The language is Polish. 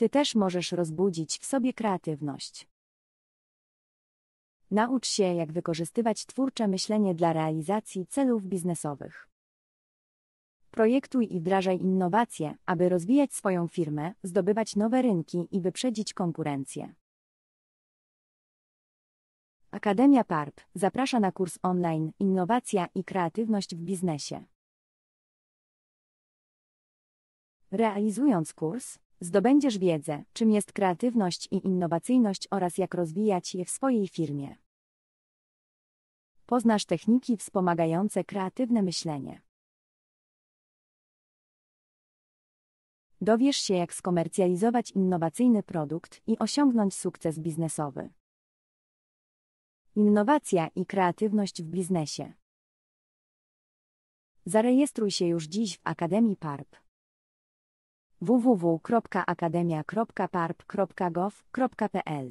Ty też możesz rozbudzić w sobie kreatywność. Naucz się, jak wykorzystywać twórcze myślenie dla realizacji celów biznesowych. Projektuj i wdrażaj innowacje, aby rozwijać swoją firmę, zdobywać nowe rynki i wyprzedzić konkurencję. Akademia PARP zaprasza na kurs online Innowacja i kreatywność w biznesie. Realizując kurs, Zdobędziesz wiedzę, czym jest kreatywność i innowacyjność oraz jak rozwijać je w swojej firmie. Poznasz techniki wspomagające kreatywne myślenie. Dowiesz się, jak skomercjalizować innowacyjny produkt i osiągnąć sukces biznesowy. Innowacja i kreatywność w biznesie. Zarejestruj się już dziś w Akademii PARP www.akademia.parp.gov.pl